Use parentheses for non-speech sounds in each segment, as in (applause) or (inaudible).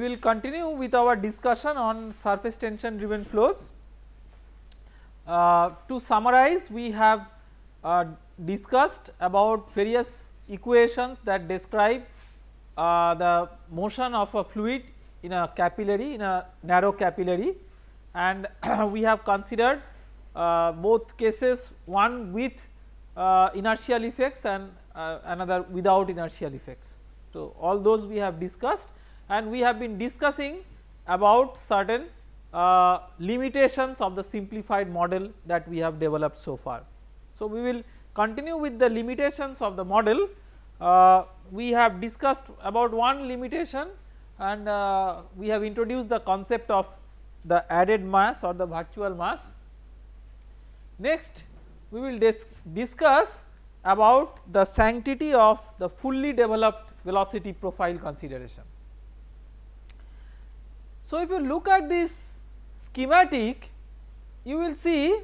will continue with our discussion on surface tension driven flows. Uh, to summarize we have uh, discussed about various equations that describe uh, the motion of a fluid in a capillary in a narrow capillary and (clears throat) we have considered uh, both cases one with uh, inertial effects and uh, another without inertial effects. So, all those we have discussed and we have been discussing about certain uh, limitations of the simplified model that we have developed so far. So, we will continue with the limitations of the model. Uh, we have discussed about one limitation and uh, we have introduced the concept of the added mass or the virtual mass. Next we will dis discuss about the sanctity of the fully developed velocity profile consideration. So, if you look at this schematic, you will see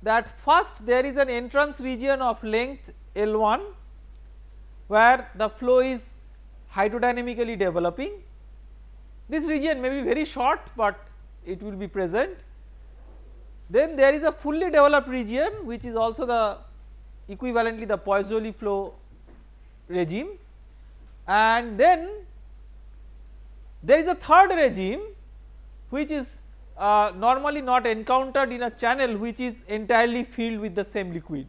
that first there is an entrance region of length L 1 where the flow is hydrodynamically developing. This region may be very short, but it will be present. Then there is a fully developed region which is also the equivalently the Poiseuille flow regime and then there is a third regime which is uh, normally not encountered in a channel which is entirely filled with the same liquid.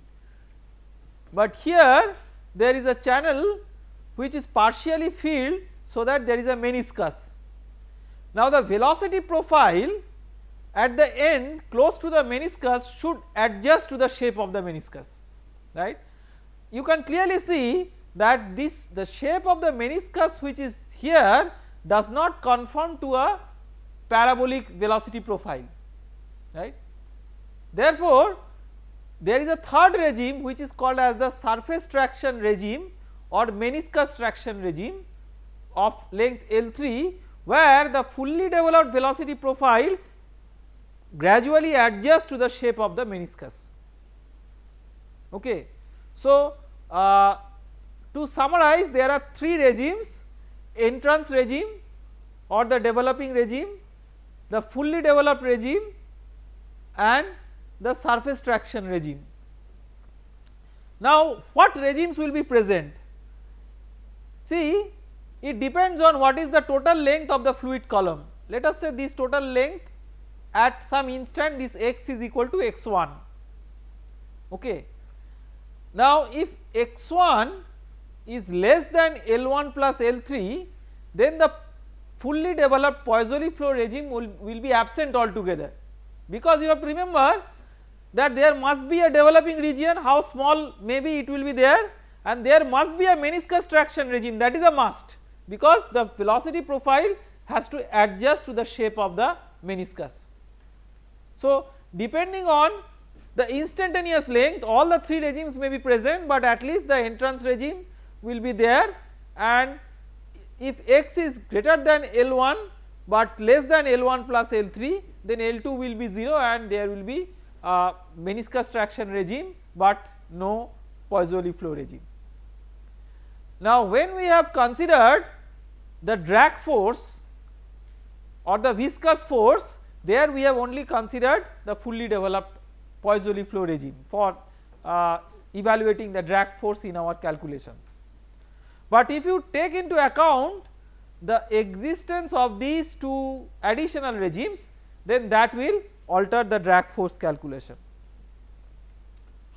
But here there is a channel which is partially filled so that there is a meniscus. Now, the velocity profile at the end close to the meniscus should adjust to the shape of the meniscus right. You can clearly see that this the shape of the meniscus which is here does not conform to a parabolic velocity profile right. Therefore, there is a third regime which is called as the surface traction regime or meniscus traction regime of length L3 where the fully developed velocity profile gradually adjusts to the shape of the meniscus. Okay. So, uh, to summarize there are three regimes entrance regime or the developing regime, the fully developed regime and the surface traction regime. Now, what regimes will be present? See it depends on what is the total length of the fluid column. Let us say this total length at some instant this x is equal to x 1. Okay. Now, if x 1 is less than L1 plus L3 then the fully developed Poiseuille flow regime will, will be absent altogether because you have to remember that there must be a developing region how small maybe it will be there and there must be a meniscus traction regime that is a must because the velocity profile has to adjust to the shape of the meniscus. So, depending on the instantaneous length all the 3 regimes may be present, but at least the entrance regime will be there and if x is greater than L 1 but less than L 1 plus L 3 then L 2 will be 0 and there will be a meniscus traction regime, but no Poiseuille flow regime. Now, when we have considered the drag force or the viscous force there we have only considered the fully developed Poiseuille flow regime for uh, evaluating the drag force in our calculations. But if you take into account the existence of these two additional regimes then that will alter the drag force calculation.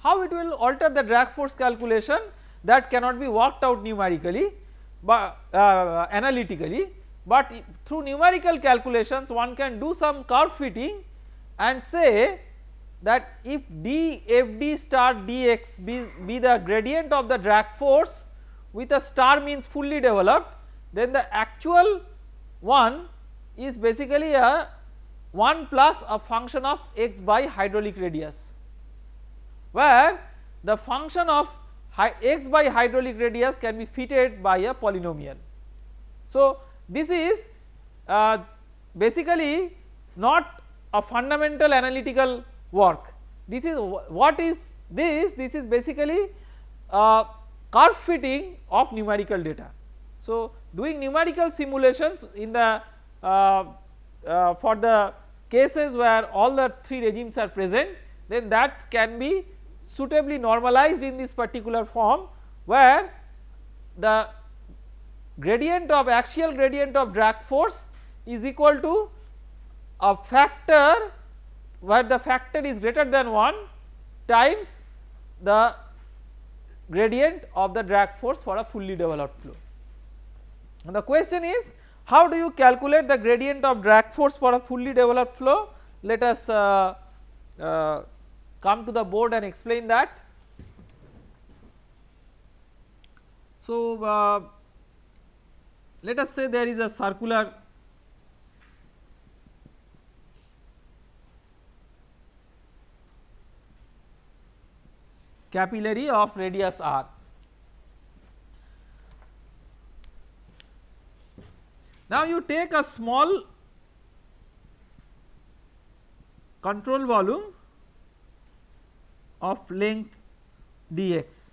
How it will alter the drag force calculation that cannot be worked out numerically but uh, analytically, but through numerical calculations one can do some curve fitting and say that if d f d star dx be, be the gradient of the drag force with a star means fully developed then the actual one is basically a 1 plus a function of x by hydraulic radius where the function of x by hydraulic radius can be fitted by a polynomial. So, this is uh, basically not a fundamental analytical work this is what is this this is basically uh, curve fitting of numerical data. So, doing numerical simulations in the uh, uh, for the cases where all the 3 regimes are present then that can be suitably normalized in this particular form where the gradient of axial gradient of drag force is equal to a factor where the factor is greater than 1 times the gradient of the drag force for a fully developed flow. And the question is how do you calculate the gradient of drag force for a fully developed flow? Let us uh, uh, come to the board and explain that. So, uh, let us say there is a circular capillary of radius r. Now, you take a small control volume of length dx.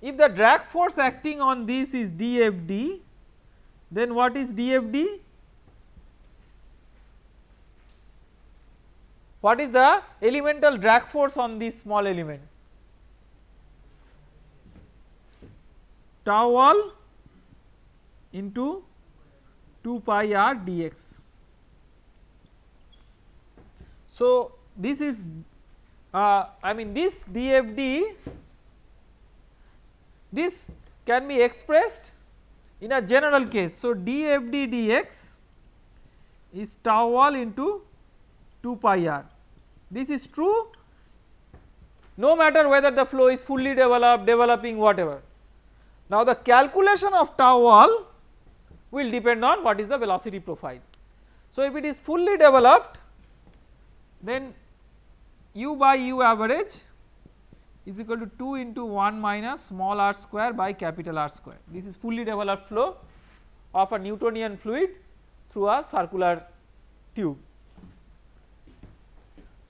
If the drag force acting on this is dFd, then what is dFd? what is the elemental drag force on this small element? tau all into 2 pi r dx. So, this is uh, I mean this DFD this can be expressed in a general case. So, DFD dx is tau all into 2 pi r this is true no matter whether the flow is fully developed, developing whatever. Now the calculation of tau wall will depend on what is the velocity profile. So if it is fully developed then u by u average is equal to 2 into 1 minus small r square by capital R square. This is fully developed flow of a Newtonian fluid through a circular tube.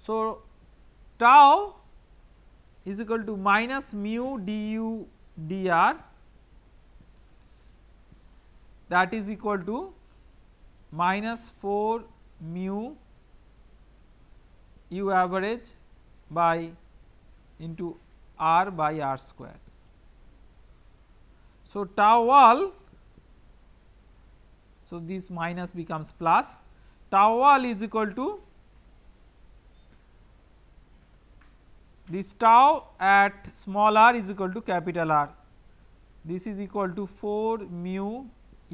So, tau is equal to minus mu du dr that is equal to minus 4 mu u average by into r by r square. So, tau wall. so this minus becomes plus tau wall is equal to this tau at small r is equal to capital R. This is equal to 4 mu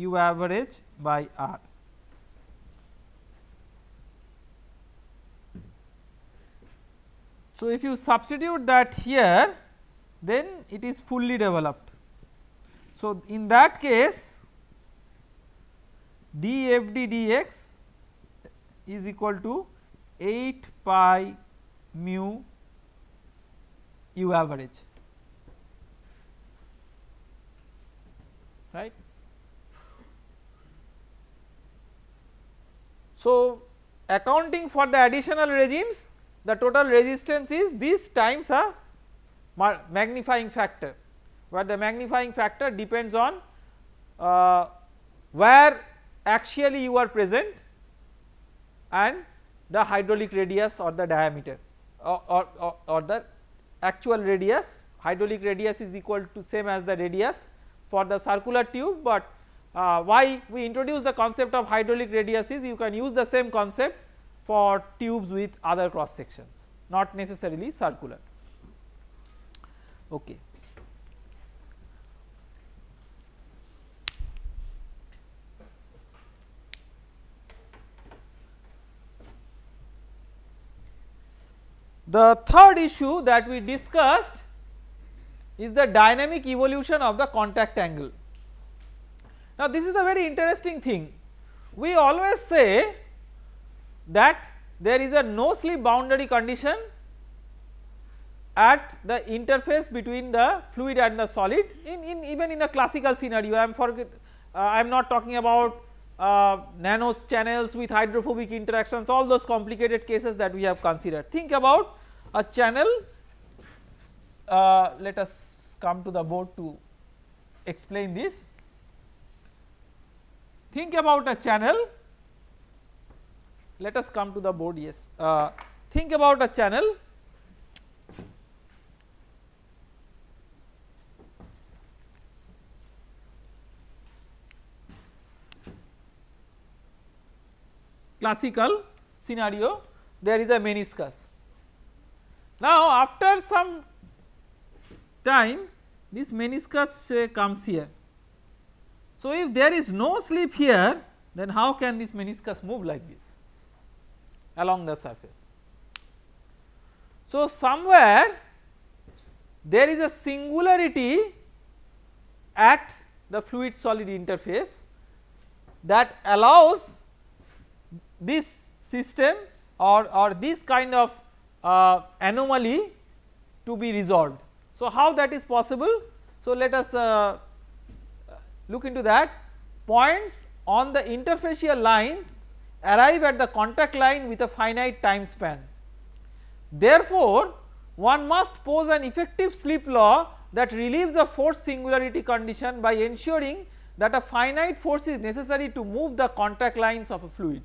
u average by R. So, if you substitute that here then it is fully developed. So, in that case dFd dx is equal to 8 pi mu u average right. So, accounting for the additional regimes the total resistance is this times a magnifying factor where the magnifying factor depends on uh, where axially you are present and the hydraulic radius or the diameter or, or, or, or the actual radius hydraulic radius is equal to same as the radius for the circular tube but uh, why we introduce the concept of hydraulic radius is you can use the same concept for tubes with other cross sections not necessarily circular. Okay. The third issue that we discussed is the dynamic evolution of the contact angle. Now, this is a very interesting thing. We always say that there is a no slip boundary condition at the interface between the fluid and the solid in, in even in a classical scenario I am forget uh, I am not talking about uh, nano channels with hydrophobic interactions all those complicated cases that we have considered. Think about a channel uh, let us come to the board to explain this. Think about a channel let us come to the board yes uh, think about a channel classical scenario there is a meniscus. Now after some time this meniscus uh, comes here. So if there is no slip here then how can this meniscus move like this along the surface. So somewhere there is a singularity at the fluid solid interface that allows this system or, or this kind of uh, anomaly to be resolved. So, how that is possible? So, let us uh, look into that points on the interfacial lines arrive at the contact line with a finite time span. Therefore, one must pose an effective slip law that relieves a force singularity condition by ensuring that a finite force is necessary to move the contact lines of a fluid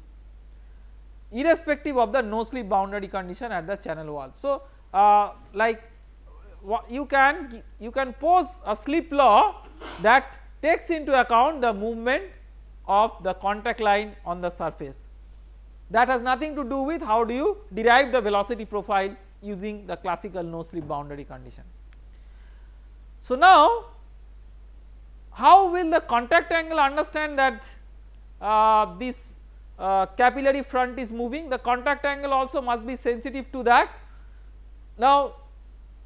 irrespective of the no slip boundary condition at the channel wall. So, uh, like you can you can pose a slip law that takes into account the movement of the contact line on the surface. That has nothing to do with how do you derive the velocity profile using the classical no slip boundary condition. So, now how will the contact angle understand that uh, this uh, capillary front is moving the contact angle also must be sensitive to that. Now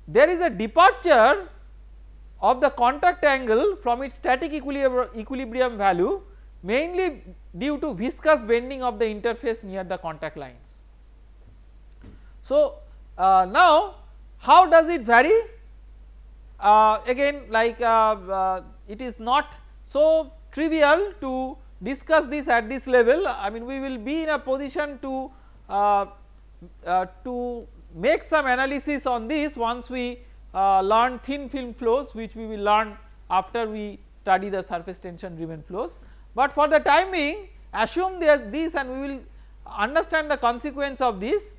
there is a departure of the contact angle from its static equilibrium, equilibrium value mainly due to viscous bending of the interface near the contact lines. So uh, now how does it vary uh, again like uh, uh, it is not so trivial to discuss this at this level I mean we will be in a position to uh, uh, to make some analysis on this once we uh, learn thin film flows which we will learn after we study the surface tension driven flows. But for the time being assume this and we will understand the consequence of this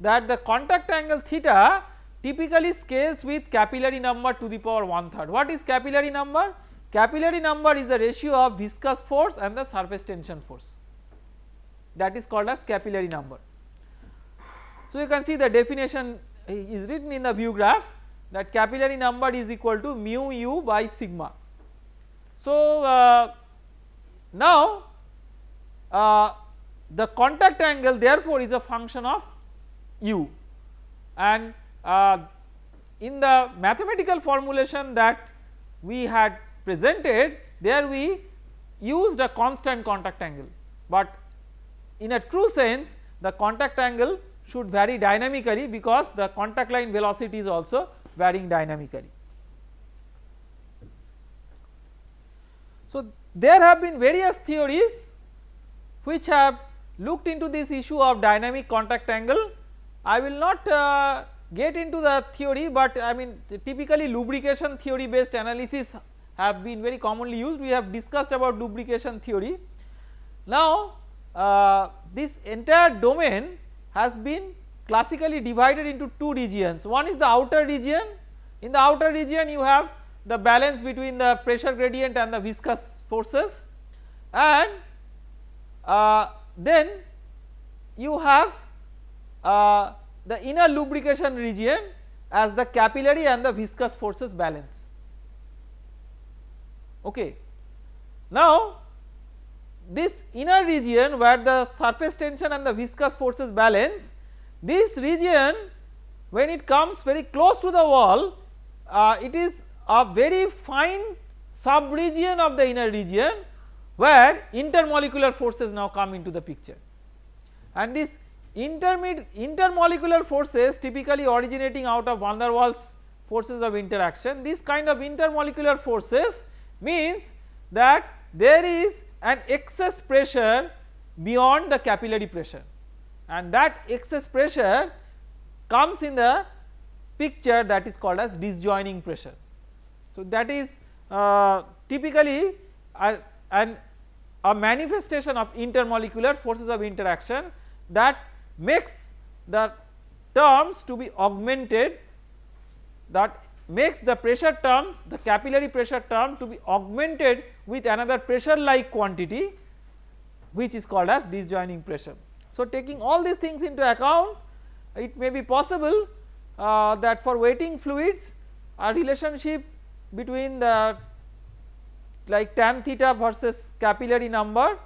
that the contact angle theta typically scales with capillary number to the power one third. What is capillary number? Capillary number is the ratio of viscous force and the surface tension force that is called as capillary number. So, you can see the definition is written in the view graph that capillary number is equal to mu u by sigma. So, uh, now uh, the contact angle therefore is a function of u and uh, in the mathematical formulation that we had presented there we used a constant contact angle, but in a true sense the contact angle should vary dynamically because the contact line velocity is also varying dynamically. So, there have been various theories which have looked into this issue of dynamic contact angle. I will not uh, get into the theory, but I mean typically lubrication theory based analysis have been very commonly used. We have discussed about duplication theory. Now, uh, this entire domain has been classically divided into two regions. One is the outer region. In the outer region you have the balance between the pressure gradient and the viscous forces and uh, then you have uh, the inner lubrication region as the capillary and the viscous forces balance. Okay. Now, this inner region where the surface tension and the viscous forces balance, this region when it comes very close to the wall, uh, it is a very fine sub-region of the inner region where intermolecular forces now come into the picture. And this intermolecular forces typically originating out of van der Waals forces of interaction, this kind of intermolecular forces means that there is an excess pressure beyond the capillary pressure and that excess pressure comes in the picture that is called as disjoining pressure. So, that is uh, typically a, an, a manifestation of intermolecular forces of interaction that makes the terms to be augmented that makes the pressure term the capillary pressure term to be augmented with another pressure like quantity which is called as disjoining pressure. So, taking all these things into account it may be possible uh, that for waiting fluids a relationship between the like tan theta versus capillary number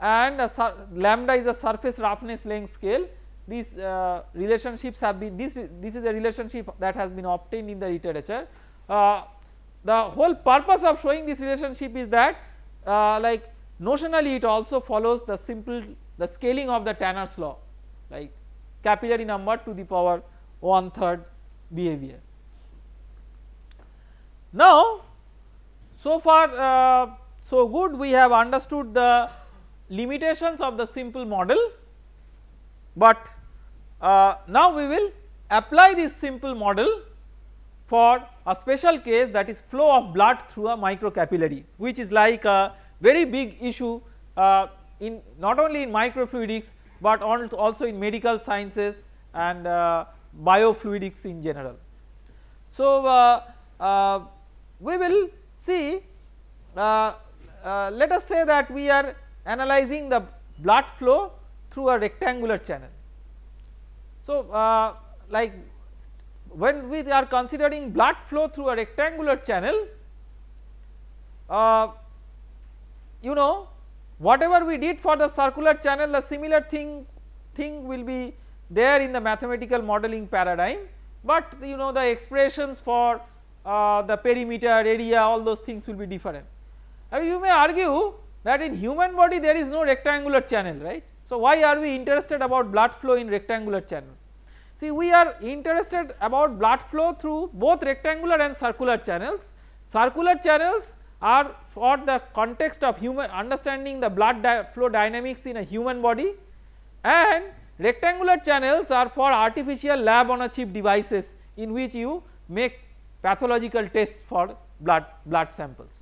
and lambda is a surface roughness length scale these uh, relationships have been this this is a relationship that has been obtained in the literature. Uh, the whole purpose of showing this relationship is that uh, like notionally it also follows the simple the scaling of the Tanner's law like capillary number to the power one third behavior. Now, so far uh, so good we have understood the limitations of the simple model, but uh, now, we will apply this simple model for a special case that is flow of blood through a microcapillary which is like a very big issue uh, in not only in microfluidics but also in medical sciences and uh, biofluidics in general. So, uh, uh we will see uh, uh, let us say that we are analyzing the blood flow through a rectangular channel so, uh, like when we are considering blood flow through a rectangular channel, uh, you know whatever we did for the circular channel the similar thing thing will be there in the mathematical modeling paradigm, but you know the expressions for uh, the perimeter area all those things will be different. you may argue that in human body there is no rectangular channel right so, why are we interested about blood flow in rectangular channel? See we are interested about blood flow through both rectangular and circular channels. Circular channels are for the context of human understanding the blood di flow dynamics in a human body and rectangular channels are for artificial lab on a chip devices in which you make pathological tests for blood, blood samples.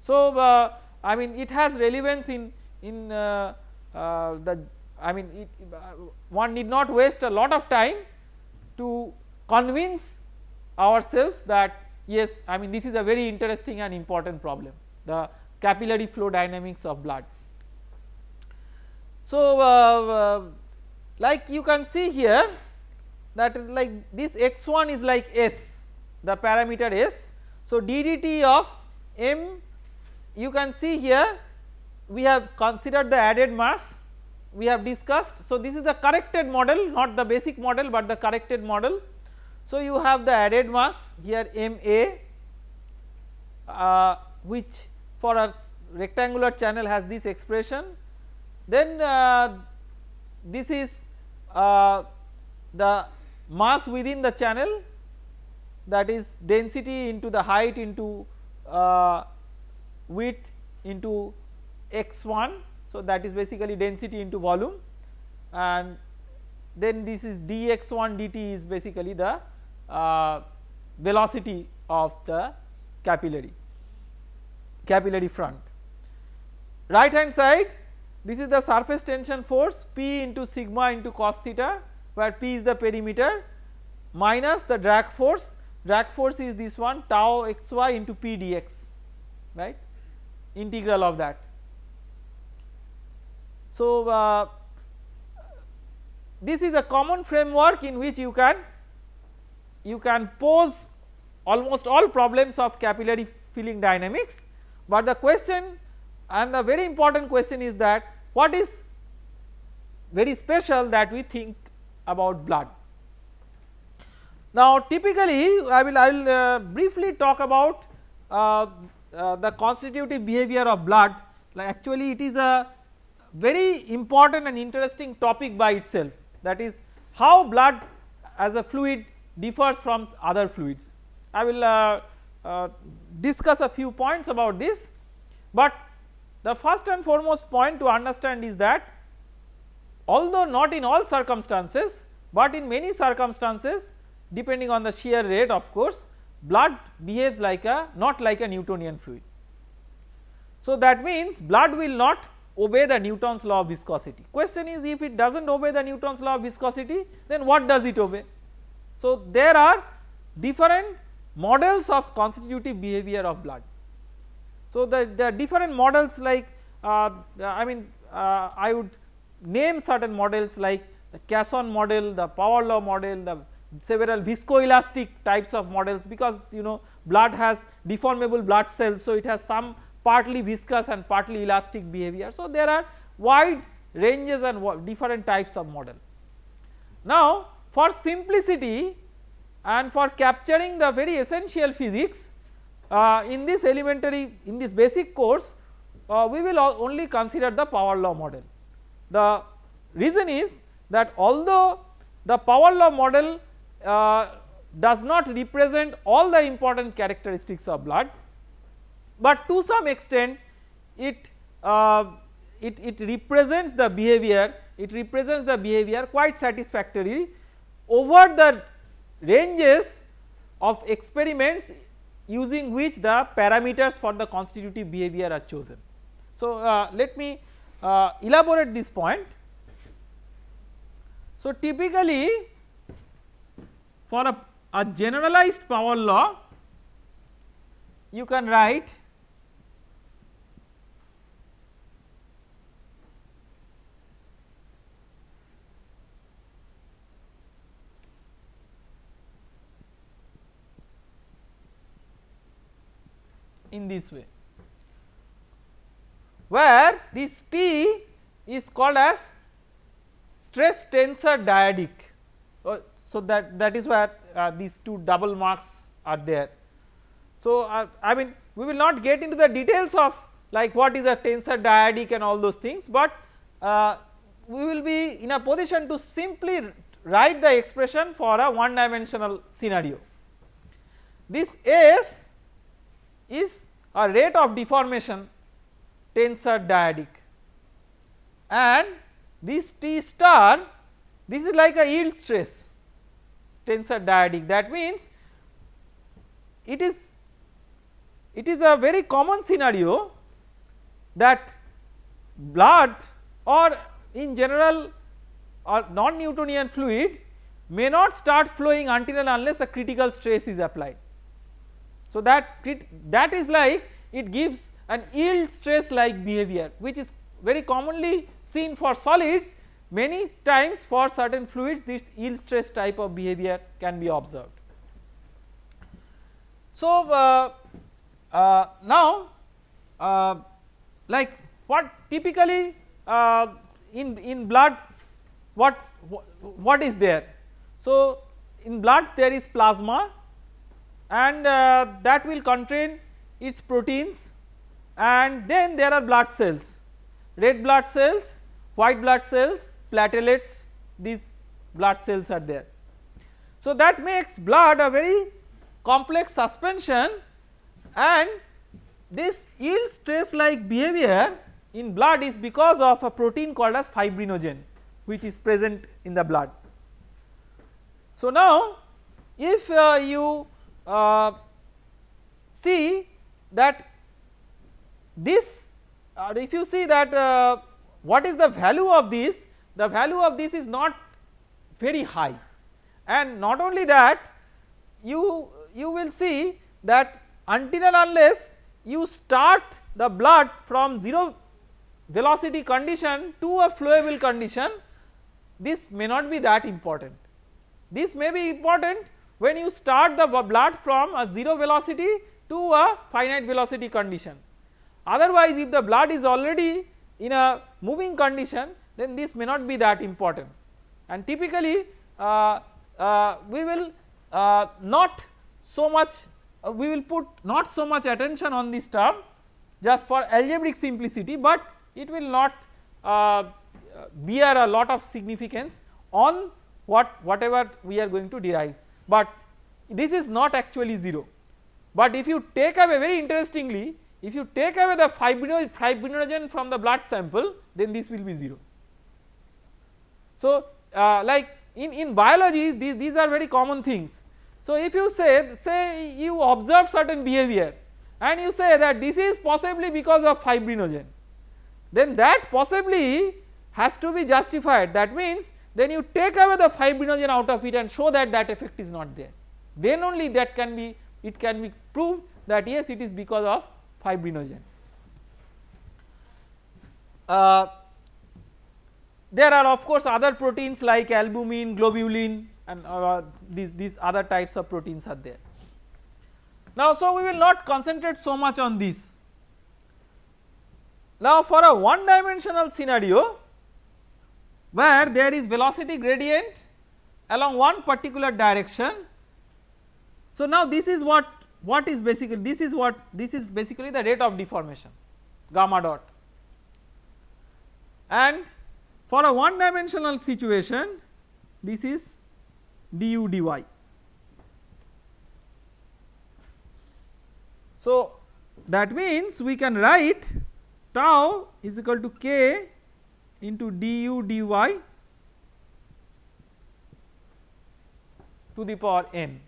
So, uh, I mean it has relevance in in uh, uh, the I mean it, uh, one need not waste a lot of time to convince ourselves that yes I mean this is a very interesting and important problem the capillary flow dynamics of blood. So, uh, uh, like you can see here that like this x 1 is like S the parameter S. So, ddt of m you can see here we have considered the added mass we have discussed. So, this is the corrected model not the basic model, but the corrected model. So, you have the added mass here m a uh, which for a rectangular channel has this expression. Then uh, this is uh, the mass within the channel that is density into the height into uh, width into x1 so that is basically density into volume and then this is dx1 dt is basically the uh, velocity of the capillary capillary front. Right hand side this is the surface tension force p into sigma into cos theta where p is the perimeter minus the drag force drag force is this one tau xy into p d x, right integral of that so, uh, this is a common framework in which you can you can pose almost all problems of capillary filling dynamics, but the question and the very important question is that what is very special that we think about blood. Now, typically I will, I will uh, briefly talk about uh, uh, the constitutive behavior of blood like actually it is a very important and interesting topic by itself that is how blood as a fluid differs from other fluids. I will uh, uh, discuss a few points about this, but the first and foremost point to understand is that although not in all circumstances, but in many circumstances depending on the shear rate of course, blood behaves like a not like a Newtonian fluid. So, that means blood will not obey the Newton's law of viscosity. Question is if it does not obey the Newton's law of viscosity then what does it obey? So, there are different models of constitutive behavior of blood. So, the, the different models like uh, I mean uh, I would name certain models like the Casson model, the power law model, the several viscoelastic types of models because you know blood has deformable blood cells. So, it has some partly viscous and partly elastic behavior. So, there are wide ranges and different types of model. Now, for simplicity and for capturing the very essential physics uh, in this elementary in this basic course uh, we will only consider the power law model. The reason is that although the power law model uh, does not represent all the important characteristics of blood but to some extent it uh, it, it represents the behavior it represents the behavior quite satisfactorily over the ranges of experiments using which the parameters for the constitutive behavior are chosen. So, uh, let me uh, elaborate this point. So, typically for a, a generalized power law you can write in this way where this T is called as stress tensor dyadic. Oh, so, that that is where uh, these two double marks are there. So, uh, I mean we will not get into the details of like what is a tensor dyadic and all those things, but uh, we will be in a position to simply write the expression for a one dimensional scenario. This S is or rate of deformation tensor dyadic and this T star this is like a yield stress tensor dyadic that means it is it is a very common scenario that blood or in general or non-Newtonian fluid may not start flowing until and unless a critical stress is applied. So, that that is like it gives an yield stress like behavior which is very commonly seen for solids many times for certain fluids this yield stress type of behavior can be observed. So, uh, uh, now uh, like what typically uh, in, in blood what, what is there. So, in blood there is plasma and uh, that will contain its proteins and then there are blood cells, red blood cells, white blood cells, platelets these blood cells are there. So, that makes blood a very complex suspension and this yield stress like behavior in blood is because of a protein called as fibrinogen which is present in the blood. So, now if uh, you uh, see that this uh, if you see that uh, what is the value of this the value of this is not very high and not only that you you will see that until and unless you start the blood from 0 velocity condition to a flowable condition this may not be that important. This may be important when you start the blood from a 0 velocity to a finite velocity condition. Otherwise, if the blood is already in a moving condition then this may not be that important and typically uh, uh, we will uh, not so much uh, we will put not so much attention on this term just for algebraic simplicity, but it will not uh, uh, bear a lot of significance on what whatever we are going to derive but this is not actually 0. But if you take away very interestingly if you take away the fibrinogen from the blood sample then this will be 0. So, uh, like in, in biology these, these are very common things. So, if you say say you observe certain behavior and you say that this is possibly because of fibrinogen then that possibly has to be justified that means then you take away the fibrinogen out of it and show that that effect is not there. Then only that can be it can be proved that yes it is because of fibrinogen. Uh, there are of course other proteins like albumin, globulin and uh, these, these other types of proteins are there. Now so we will not concentrate so much on this. Now for a one dimensional scenario where there is velocity gradient along one particular direction. So, now this is what what is basically this is what this is basically the rate of deformation gamma dot and for a one dimensional situation this is du dy. So, that means we can write tau is equal to k into du dy to the power m.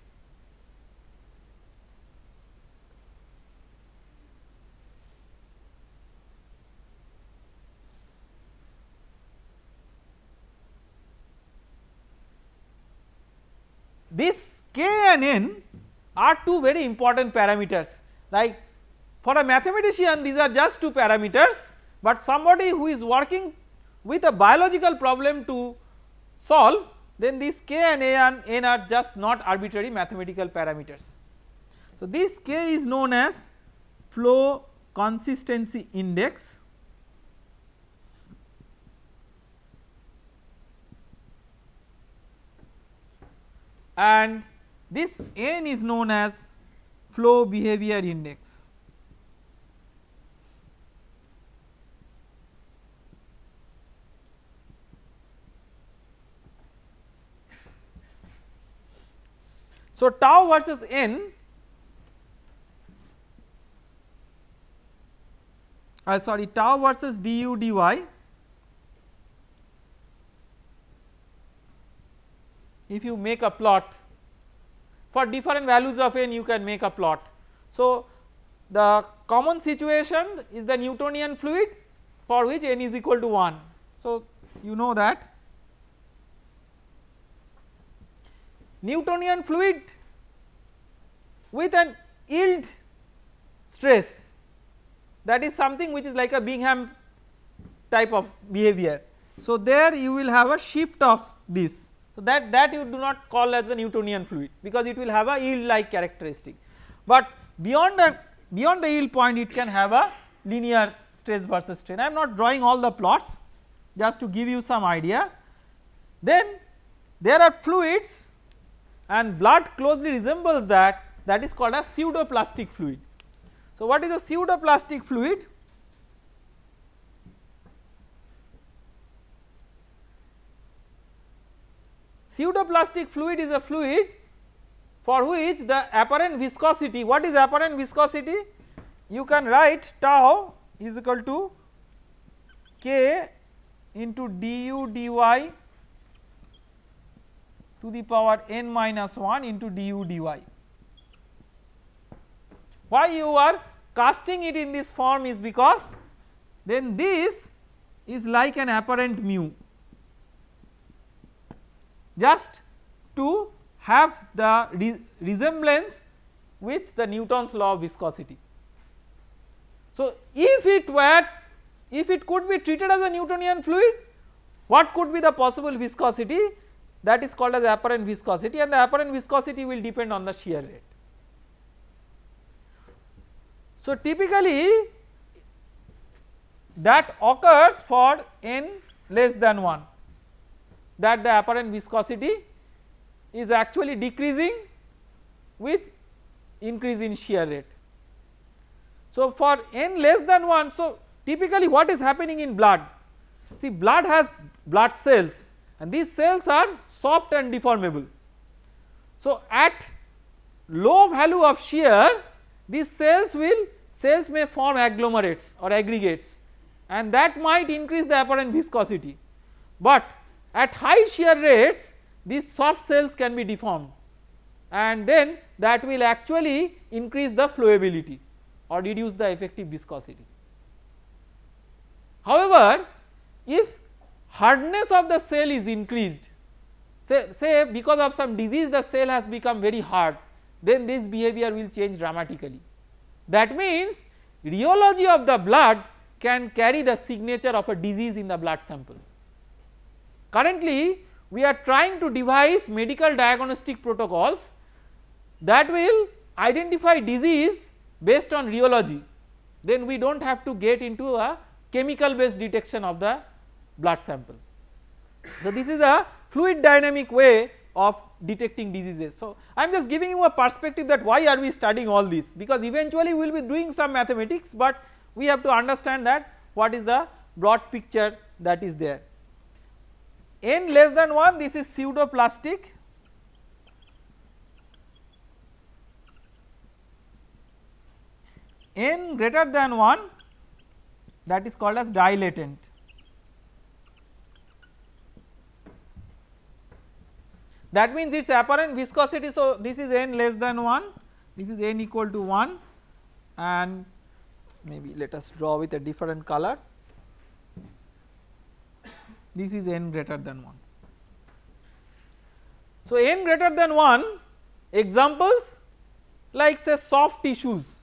This k and n are two very important parameters like for a mathematician these are just two parameters, but somebody who is working with a biological problem to solve then these k and a and n are just not arbitrary mathematical parameters. So, this k is known as flow consistency index and this n is known as flow behavior index. So, tau versus n uh, sorry tau versus du dy if you make a plot for different values of n you can make a plot. So, the common situation is the Newtonian fluid for which n is equal to 1. So, you know that Newtonian fluid with an yield stress that is something which is like a Bingham type of behavior. So, there you will have a shift of this. So, that, that you do not call as the Newtonian fluid because it will have a yield like characteristic, but beyond that beyond the yield point it can have a linear stress versus strain. I am not drawing all the plots just to give you some idea. Then there are fluids and blood closely resembles that that is called as pseudoplastic fluid. So, what is a pseudoplastic fluid? Pseudoplastic fluid is a fluid for which the apparent viscosity, what is apparent viscosity? You can write tau is equal to k into du dy to the power n minus 1 into du dy. Why you are casting it in this form is because then this is like an apparent mu just to have the re resemblance with the Newton's law of viscosity. So, if it were if it could be treated as a Newtonian fluid what could be the possible viscosity that is called as apparent viscosity and the apparent viscosity will depend on the shear rate. So, typically that occurs for n less than 1 that the apparent viscosity is actually decreasing with increase in shear rate. So, for n less than 1 so typically what is happening in blood see blood has blood cells and these cells are soft and deformable. So, at low value of shear these cells will cells may form agglomerates or aggregates and that might increase the apparent viscosity, but at high shear rates these soft cells can be deformed and then that will actually increase the flowability or reduce the effective viscosity. However, if hardness of the cell is increased Say, say because of some disease the cell has become very hard then this behavior will change dramatically. That means rheology of the blood can carry the signature of a disease in the blood sample. Currently we are trying to devise medical diagnostic protocols that will identify disease based on rheology then we do not have to get into a chemical based detection of the blood sample. So, this is a fluid dynamic way of detecting diseases. So, I am just giving you a perspective that why are we studying all this because eventually we will be doing some mathematics, but we have to understand that what is the broad picture that is there. N less than 1 this is pseudoplastic n greater than 1 that is called as dilatant. that means its apparent viscosity. So, this is n less than 1, this is n equal to 1 and maybe let us draw with a different color, this is n greater than 1. So, n greater than 1 examples like say soft tissues,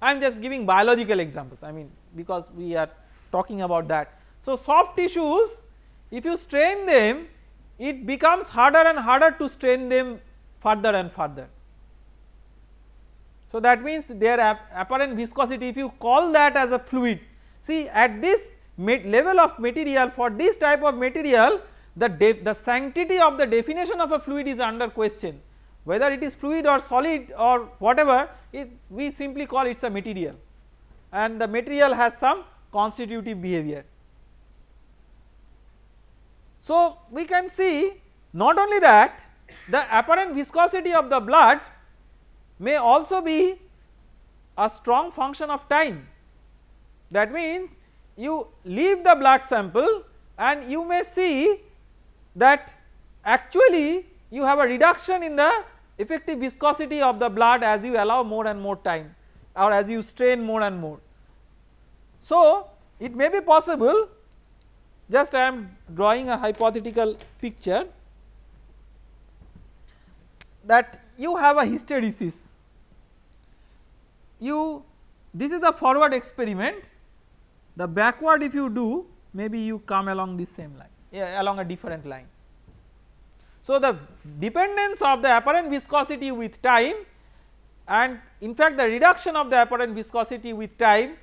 I am just giving biological examples I mean because we are talking about that. So, soft tissues if you strain them it becomes harder and harder to strain them further and further. So, that means their apparent viscosity if you call that as a fluid see at this level of material for this type of material the, the sanctity of the definition of a fluid is under question whether it is fluid or solid or whatever it, we simply call it is a material and the material has some constitutive behavior. So, we can see not only that the apparent viscosity of the blood may also be a strong function of time. That means, you leave the blood sample and you may see that actually you have a reduction in the effective viscosity of the blood as you allow more and more time or as you strain more and more. So, it may be possible just I am drawing a hypothetical picture that you have a hysteresis. You this is the forward experiment, the backward if you do maybe you come along the same line yeah, along a different line. So, the dependence of the apparent viscosity with time and in fact the reduction of the apparent viscosity with time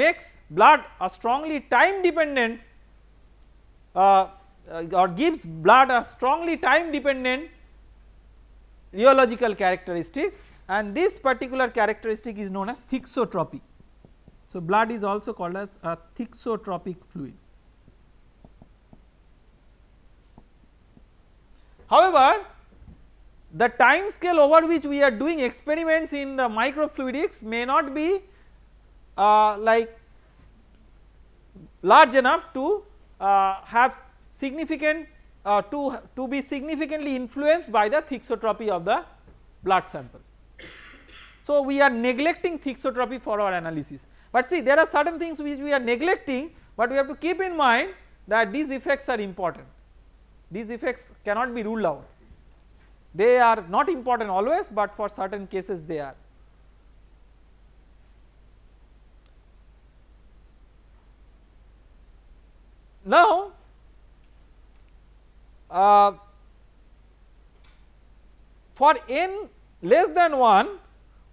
makes blood a strongly time dependent uh, uh, or gives blood a strongly time dependent rheological characteristic and this particular characteristic is known as thixotropy. So, blood is also called as a thixotropic fluid. However, the time scale over which we are doing experiments in the microfluidics may not be uh, like large enough to uh, have significant uh, to, to be significantly influenced by the thixotropy of the blood sample. So, we are neglecting thixotropy for our analysis, but see there are certain things which we are neglecting, but we have to keep in mind that these effects are important, these effects cannot be ruled out. They are not important always, but for certain cases they are. Now, uh, for n less than 1,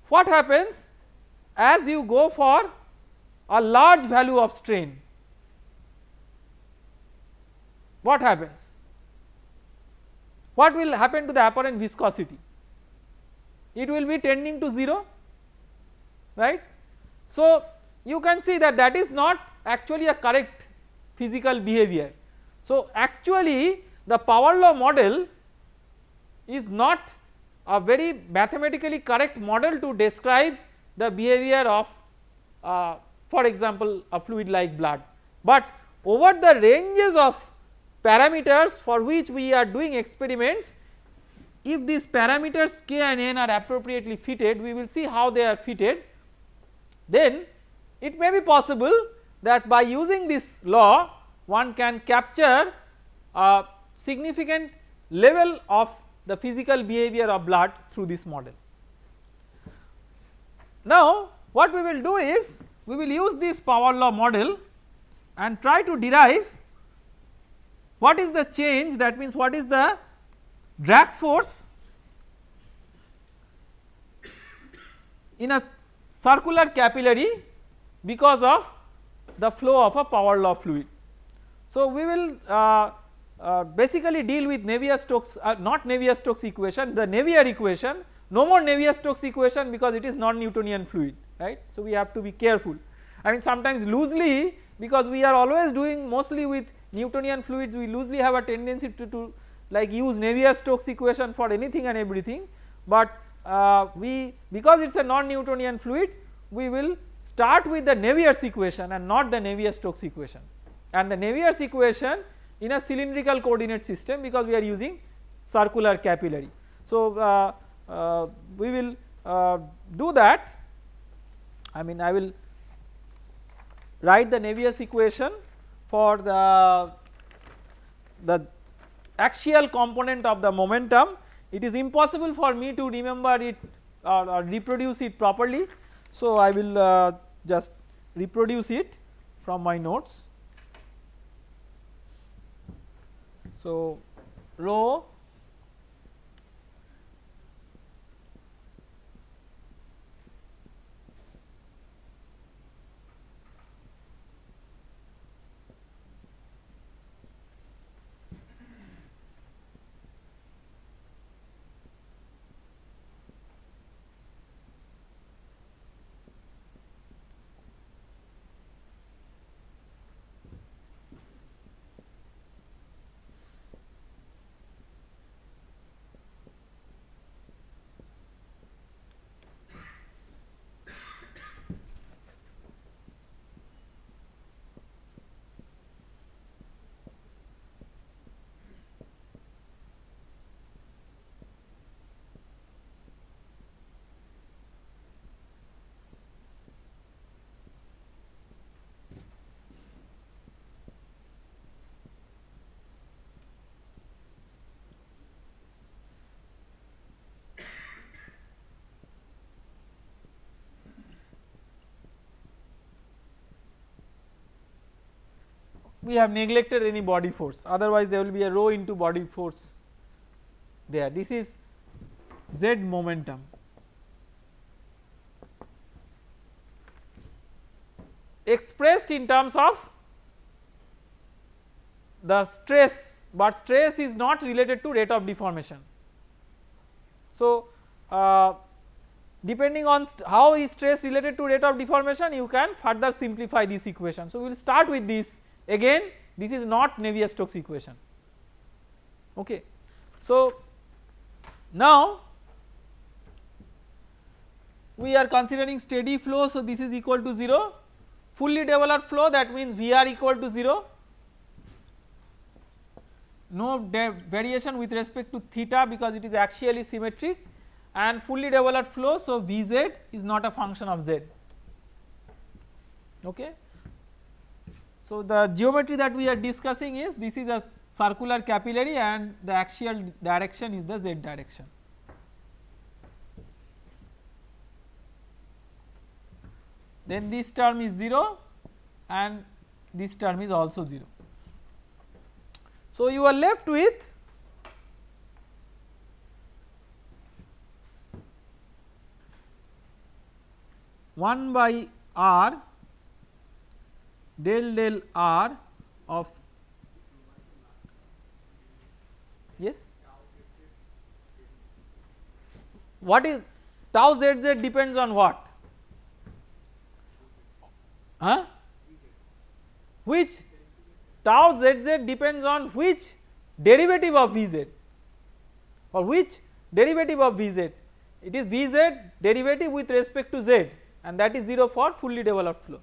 what happens as you go for a large value of strain? What happens? What will happen to the apparent viscosity? It will be tending to 0, right. So, you can see that that is not actually a correct physical behavior. So, actually the power law model is not a very mathematically correct model to describe the behavior of uh, for example, a fluid like blood, but over the ranges of parameters for which we are doing experiments if these parameters k and n are appropriately fitted we will see how they are fitted then it may be possible that by using this law one can capture a significant level of the physical behavior of blood through this model. Now what we will do is we will use this power law model and try to derive what is the change that means what is the drag force in a circular capillary because of the flow of a power law fluid. So, we will uh, uh, basically deal with Navier-Stokes uh, not Navier-Stokes equation the Navier equation no more Navier-Stokes equation because it is non-Newtonian fluid right. So, we have to be careful I mean sometimes loosely because we are always doing mostly with Newtonian fluids we loosely have a tendency to, to like use Navier-Stokes equation for anything and everything but uh, we because it is a non-Newtonian fluid we will start with the Navier's equation and not the Navier-Stokes equation and the Navier's equation in a cylindrical coordinate system because we are using circular capillary. So, uh, uh, we will uh, do that I mean I will write the Navier's equation for the, the axial component of the momentum it is impossible for me to remember it or, or reproduce it properly so, I will uh, just reproduce it from my notes. So, rho we have neglected any body force otherwise there will be a rho into body force there this is z momentum expressed in terms of the stress but stress is not related to rate of deformation. So, uh, depending on how is stress related to rate of deformation you can further simplify this equation. So, we will start with this Again this is not Navier-Stokes equation. Okay. So now we are considering steady flow so this is equal to 0 fully developed flow that means Vr equal to 0 no variation with respect to theta because it is axially symmetric and fully developed flow so Vz is not a function of z okay. So, the geometry that we are discussing is this is a circular capillary and the axial direction is the z direction. Then this term is 0 and this term is also 0. So, you are left with one by r del del r of yes what is tau zz depends on what huh which tau zz depends on which derivative of vz or which derivative of vz it is vz derivative with respect to z and that is 0 for fully developed flow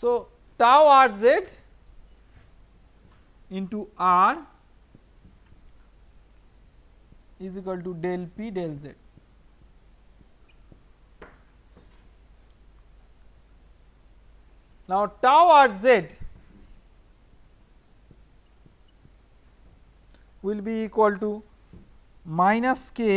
So, tau r z into r is equal to del p del z. Now, tau r z will be equal to minus k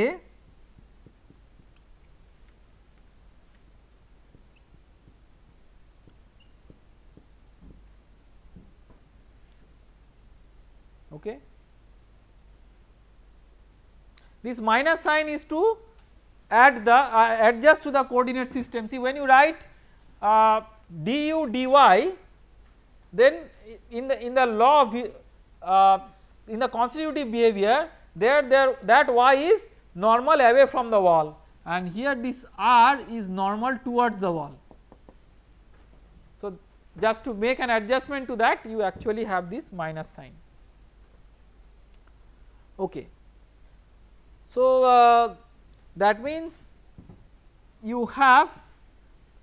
Okay. This minus sign is to add the uh, adjust to the coordinate system. See when you write uh, du dy then in the in the law of uh, in the constitutive behavior there there that y is normal away from the wall and here this r is normal towards the wall. So, just to make an adjustment to that you actually have this minus sign. Okay. So, uh, that means you have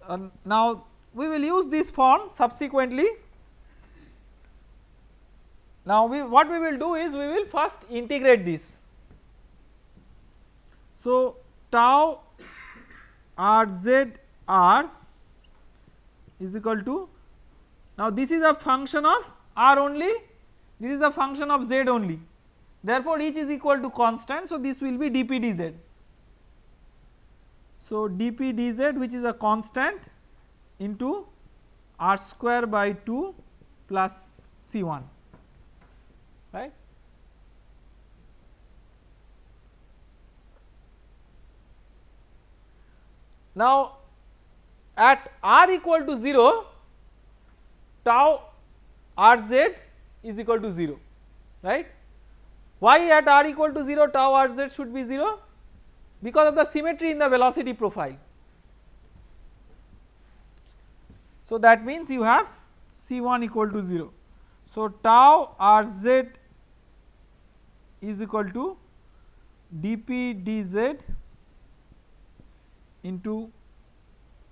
uh, now we will use this form subsequently. Now, we what we will do is we will first integrate this. So, tau r z r is equal to now this is a function of r only this is a function of z only Therefore, each is equal to constant. So, this will be dp dz. So, dp dz which is a constant into r square by 2 plus c 1 right. Now, at r equal to 0 tau r z is equal to 0 right. Why at r equal to 0 tau r z should be 0? Because of the symmetry in the velocity profile. So, that means you have C 1 equal to 0. So, tau r z is equal to d p d z into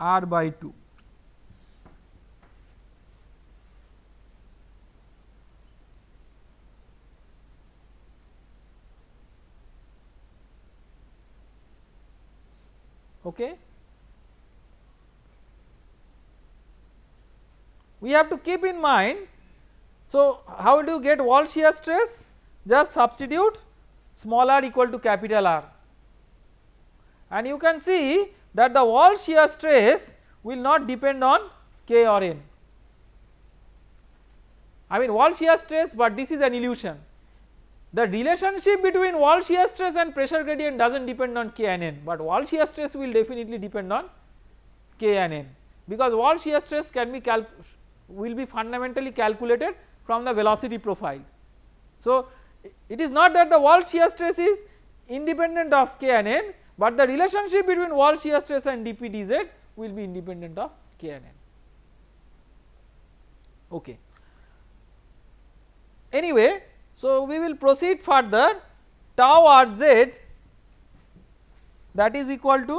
r by 2. Okay. We have to keep in mind, so how do you get wall shear stress? Just substitute small r equal to capital R and you can see that the wall shear stress will not depend on k or n. I mean wall shear stress, but this is an illusion the relationship between wall shear stress and pressure gradient does not depend on K and N, but wall shear stress will definitely depend on K and N because wall shear stress can be will be fundamentally calculated from the velocity profile. So, it is not that the wall shear stress is independent of K and N, but the relationship between wall shear stress and dPdz will be independent of K and N. Okay. Anyway, so, we will proceed further tau r z that is equal to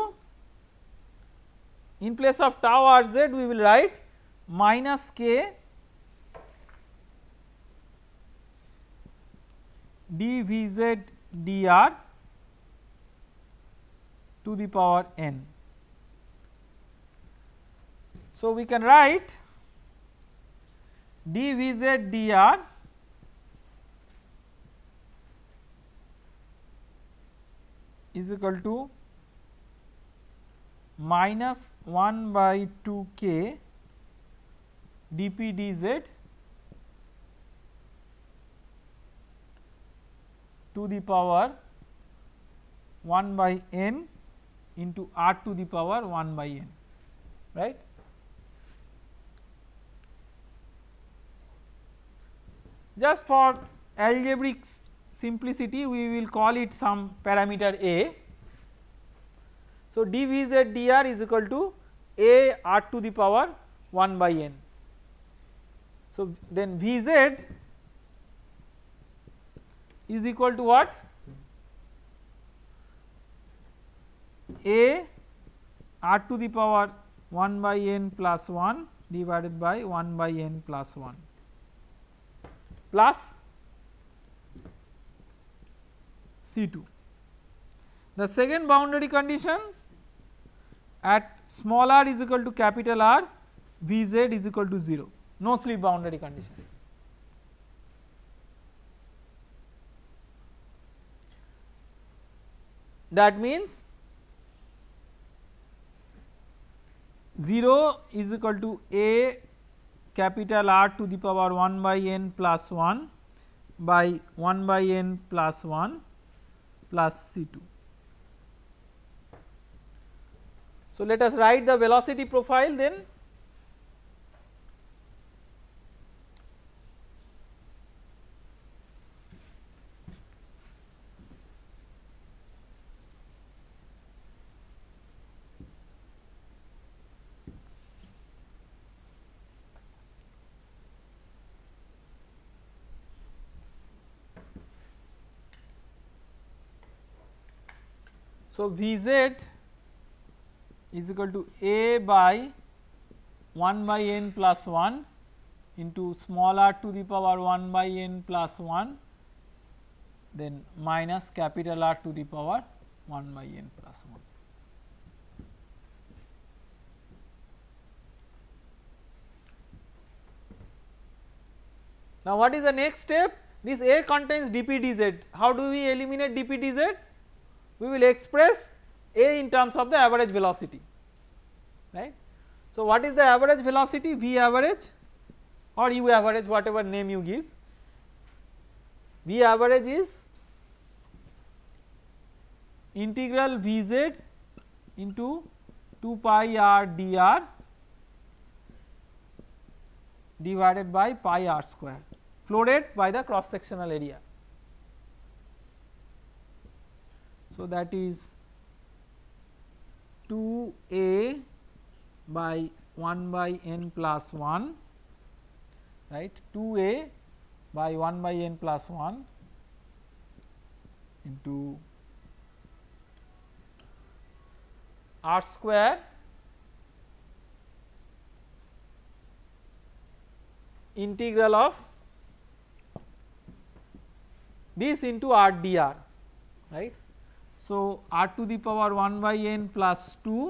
in place of tau r z we will write minus k d v z d r to the power n. So, we can write d v z d r is equal to minus 1 by 2 k dp dz to the power 1 by n into r to the power 1 by n right. Just for algebraic simplicity we will call it some parameter A. So, dvz dr is equal to A r to the power 1 by n. So, then vz is equal to what? A r to the power 1 by n plus 1 divided by 1 by n plus 1 plus C 2. The second boundary condition at small r is equal to capital R V z is equal to 0 no slip boundary condition. That means 0 is equal to A capital R to the power 1 by n plus 1 by 1 by n plus 1 plus C 2. So, let us write the velocity profile then So, V z is equal to A by 1 by n plus 1 into small r to the power 1 by n plus 1 then minus capital R to the power 1 by n plus 1. Now, what is the next step? This A contains dp dz. How do we eliminate dp dz? we will express A in terms of the average velocity right. So, what is the average velocity V average or U average whatever name you give V average is integral V z into 2 pi r dr divided by pi r square flow rate by the cross sectional area. So, that is 2 a by 1 by n plus 1 right 2 a by 1 by n plus 1 into r square integral of this into r dr right so, r to the power 1 by n plus 2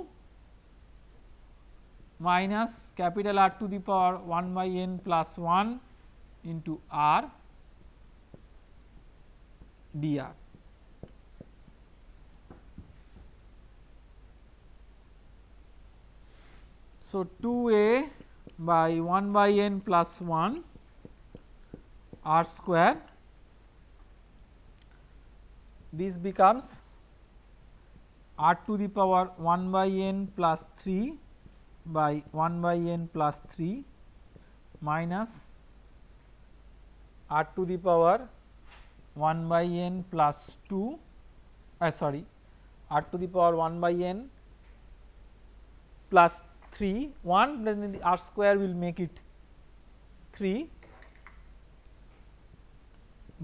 minus capital R to the power 1 by n plus 1 into R dr. So, 2a by 1 by n plus 1 r square this becomes r to the power 1 by n plus 3 by 1 by n plus 3 minus r to the power 1 by n plus 2 uh, sorry r to the power 1 by n plus 3 1 then the r square will make it 3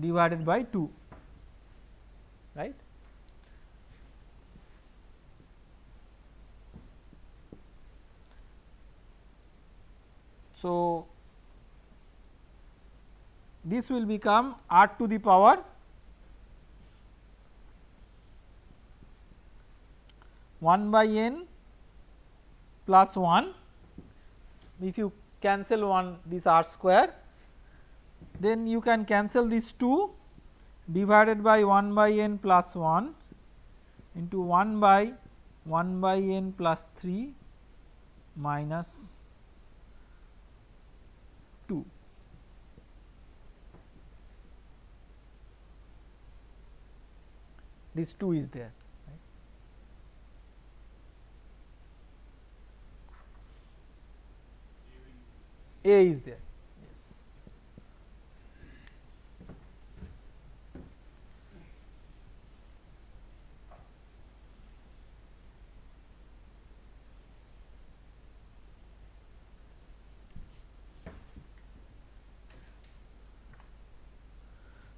divided by 2 right So, this will become r to the power 1 by n plus 1 if you cancel 1 this r square then you can cancel this 2 divided by 1 by n plus 1 into 1 by 1 by n plus 3 minus this 2 is there. Right. A is there, yes.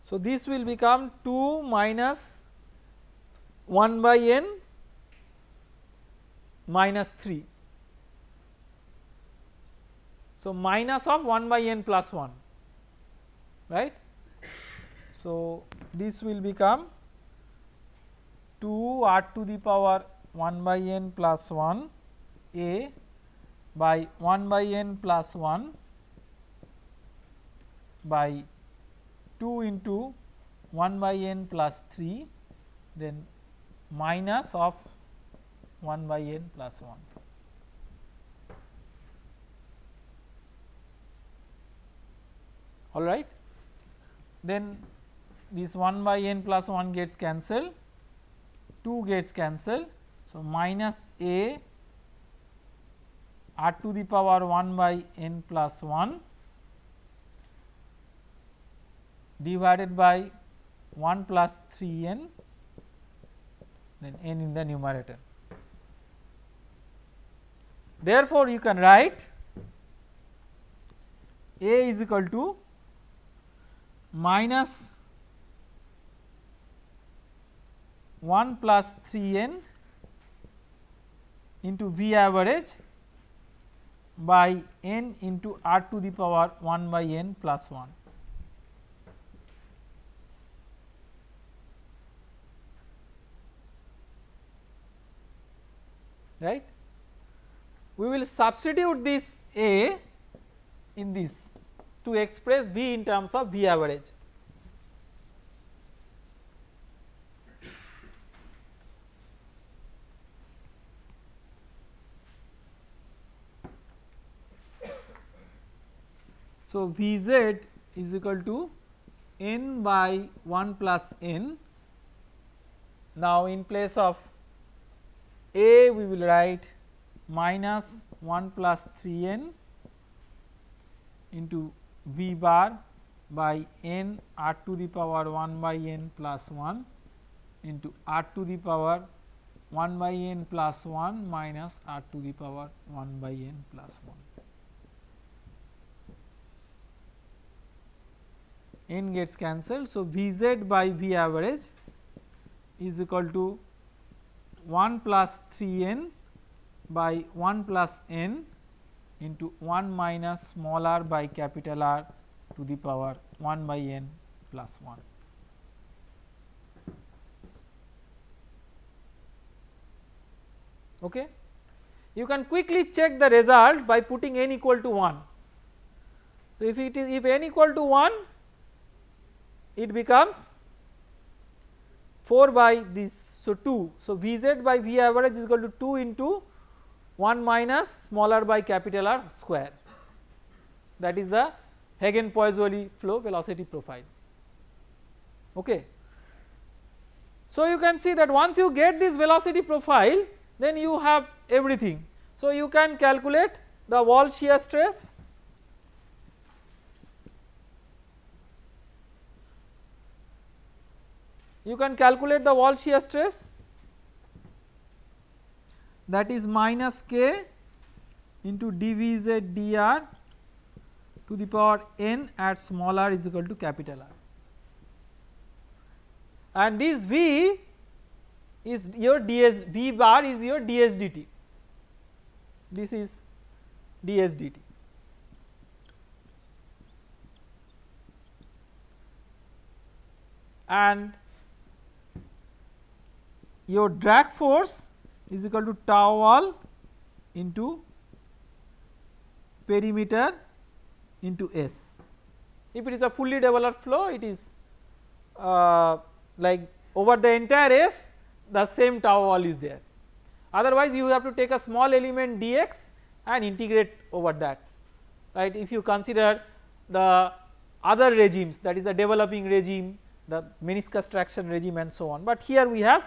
So, this will become 2 minus 1 by n minus 3. So, minus of 1 by n plus 1 right. So, this will become 2 r to the power 1 by n plus 1 a by 1 by n plus 1 by 2 into 1 by n plus 3 then minus of 1 by n plus 1. All right. Then this 1 by n plus 1 gets cancelled, 2 gets cancelled. So, minus a r to the power 1 by n plus 1 divided by 1 plus 3 n then n in the numerator. Therefore, you can write A is equal to minus 1 plus 3 n into V average by n into r to the power 1 by n plus 1. right. We will substitute this A in this to express V in terms of V average. So, V z is equal to n by 1 plus n. Now, in place of a we will write minus 1 plus 3 n into v bar by n r to the power 1 by n plus 1 into r to the power 1 by n plus 1 minus r to the power 1 by n plus 1. n gets cancelled. So, V z by V average is equal to 1 plus 3 n by 1 plus n into 1 minus small r by capital R to the power 1 by n plus 1. Okay. You can quickly check the result by putting n equal to 1. So, if it is if n equal to 1 it becomes 4 by this. So, 2. So, V z by V average is equal to 2 into 1 minus smaller by capital R square that is the Hagen-Poiseuille flow velocity profile. Okay. So, you can see that once you get this velocity profile then you have everything. So, you can calculate the wall shear stress you can calculate the wall shear stress that is minus k into dvz dr to the power n at small r is equal to capital R and this v is your ds v bar is your ds dt this is ds dt. and your drag force is equal to tau all into perimeter into S. If it is a fully developed flow it is uh, like over the entire S the same tau all is there. Otherwise you have to take a small element dx and integrate over that right. If you consider the other regimes that is the developing regime the meniscus traction regime and so on, but here we have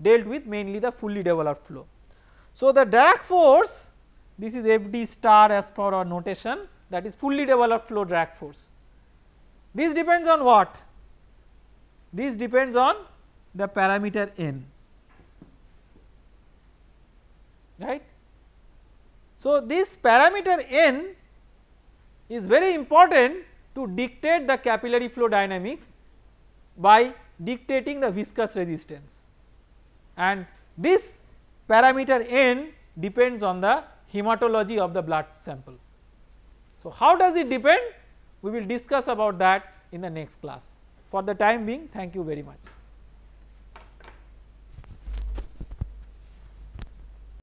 dealt with mainly the fully developed flow. So, the drag force this is FD star as per our notation that is fully developed flow drag force. This depends on what? This depends on the parameter n right. So, this parameter n is very important to dictate the capillary flow dynamics by dictating the viscous resistance and this parameter n depends on the hematology of the blood sample. So, how does it depend? We will discuss about that in the next class. For the time being, thank you very much.